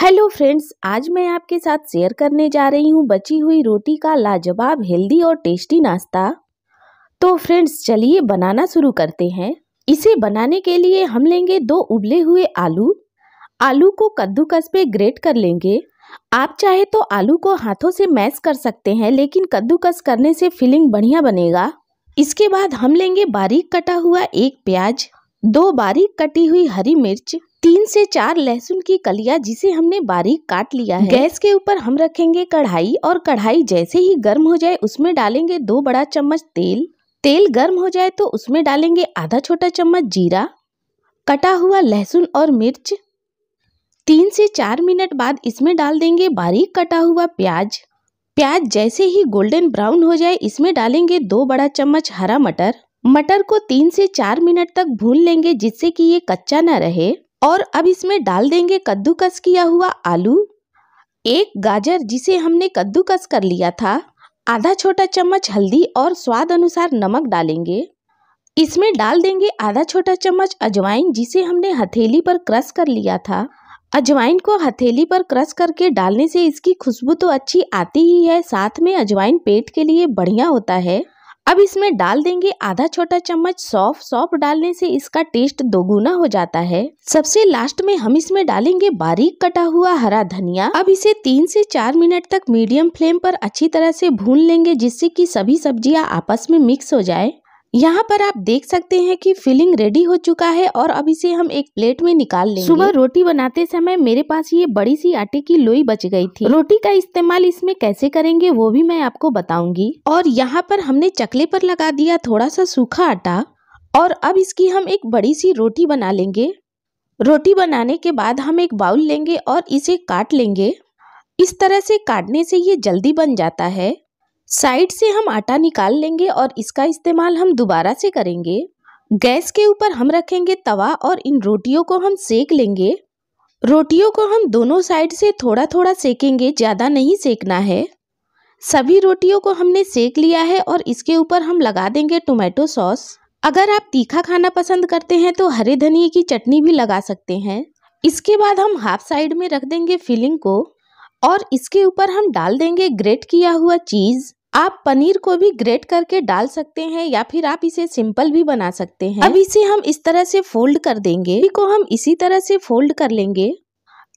hello friends आज मैं आपके साथ शेयर करने जा रही हूँ बची हुई रोटी का लाजवाब हेल्दी और टेस्टी नाश्ता तो फ्रेंड्स चलिए बनाना शुरू करते हैं इसे बनाने के लिए हम लेंगे दो उबले हुए आलू आलू को कद्दूकस पे ग्रेट कर लेंगे आप चाहे तो आलू को हाथों से मैश कर सकते हैं लेकिन कद्दूकस करने से फिलिंग बढ़िया बनेगा इसके बाद हम लेंगे बारीक कटा हुआ एक प्याज दो बारीक कटी हुई हरी मिर्च तीन से चार लहसुन की कलिया जिसे हमने बारीक काट लिया है गैस के ऊपर हम रखेंगे कढ़ाई और कढ़ाई जैसे ही गर्म हो जाए उसमें डालेंगे दो बड़ा चम्मच तेल तेल गर्म हो जाए तो उसमें डालेंगे आधा छोटा चम्मच जीरा कटा हुआ लहसुन और मिर्च तीन से चार मिनट बाद इसमें डाल देंगे बारीक कटा हुआ प्याज प्याज जैसे ही गोल्डन ब्राउन हो जाए इसमें डालेंगे दो बड़ा चम्मच हरा मटर मटर को तीन से चार मिनट तक भून लेंगे जिससे कि ये कच्चा ना रहे और अब इसमें डाल देंगे कद्दूकस किया हुआ आलू एक गाजर जिसे हमने कद्दूकस कर लिया था आधा छोटा चम्मच हल्दी और स्वाद अनुसार नमक डालेंगे इसमें डाल देंगे आधा छोटा चम्मच अजवाइन जिसे हमने हथेली पर क्रश कर लिया था अजवाइन को हथेली पर क्रश करके डालने से इसकी खुशबू तो अच्छी आती ही है साथ में अजवाइन पेट के लिए बढ़िया होता है अब इसमें डाल देंगे आधा छोटा चम्मच सौफ सौफ डालने से इसका टेस्ट दोगुना हो जाता है सबसे लास्ट में हम इसमें डालेंगे बारीक कटा हुआ हरा धनिया अब इसे तीन से चार मिनट तक मीडियम फ्लेम पर अच्छी तरह से भून लेंगे जिससे कि सभी सब्जियां आपस में मिक्स हो जाए यहाँ पर आप देख सकते हैं कि फिलिंग रेडी हो चुका है और अब इसे हम एक प्लेट में निकाल लेंगे सुबह रोटी बनाते समय मेरे पास ये बड़ी सी आटे की लोई बच गई थी रोटी का इस्तेमाल इसमें कैसे करेंगे वो भी मैं आपको बताऊंगी और यहाँ पर हमने चकले पर लगा दिया थोड़ा सा सूखा आटा और अब इसकी हम एक बड़ी सी रोटी बना लेंगे रोटी बनाने के बाद हम एक बाउल लेंगे और इसे काट लेंगे इस तरह से काटने से ये जल्दी बन जाता है साइड से हम आटा निकाल लेंगे और इसका इस्तेमाल हम दोबारा से करेंगे गैस के ऊपर हम रखेंगे तवा और इन रोटियों को हम सेक लेंगे रोटियों को हम दोनों साइड से थोड़ा थोड़ा सेकेंगे ज़्यादा नहीं सेकना है सभी रोटियों को हमने सेक लिया है और इसके ऊपर हम लगा देंगे टोमेटो सॉस अगर आप तीखा खाना पसंद करते हैं तो हरे धनिए की चटनी भी लगा सकते हैं इसके बाद हम हाफ साइड में रख देंगे फिलिंग को और इसके ऊपर हम डाल देंगे ग्रेट किया हुआ चीज़ आप पनीर को भी ग्रेट करके डाल सकते हैं या फिर आप इसे सिंपल भी बना सकते हैं अब इसे हम इस तरह से फोल्ड कर देंगे को हम इसी तरह से फोल्ड कर लेंगे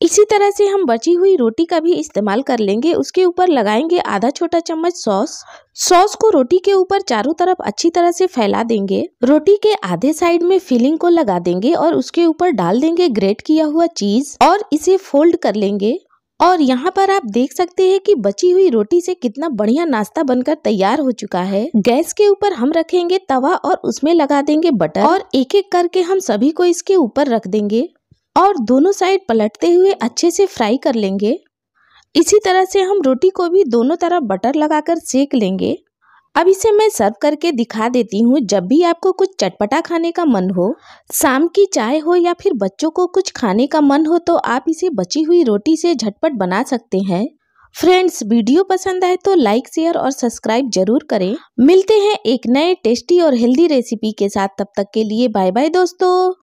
इसी तरह से हम बची हुई रोटी का भी इस्तेमाल कर लेंगे उसके ऊपर लगाएंगे आधा छोटा चम्मच सॉस सॉस को रोटी के ऊपर चारों तरफ अच्छी तरह से फैला देंगे रोटी के आधे साइड में फिलिंग को लगा देंगे और उसके ऊपर डाल देंगे ग्रेट किया हुआ चीज और इसे फोल्ड कर लेंगे और यहाँ पर आप देख सकते हैं कि बची हुई रोटी से कितना बढ़िया नाश्ता बनकर तैयार हो चुका है गैस के ऊपर हम रखेंगे तवा और उसमें लगा देंगे बटर और एक एक करके हम सभी को इसके ऊपर रख देंगे और दोनों साइड पलटते हुए अच्छे से फ्राई कर लेंगे इसी तरह से हम रोटी को भी दोनों तरफ बटर लगाकर सेक लेंगे अब इसे मैं सर्व करके दिखा देती हूँ जब भी आपको कुछ चटपटा खाने का मन हो शाम की चाय हो या फिर बच्चों को कुछ खाने का मन हो तो आप इसे बची हुई रोटी से झटपट बना सकते हैं फ्रेंड्स वीडियो पसंद आए तो लाइक शेयर और सब्सक्राइब जरूर करें मिलते हैं एक नए टेस्टी और हेल्दी रेसिपी के साथ तब तक के लिए बाय बाय दोस्तों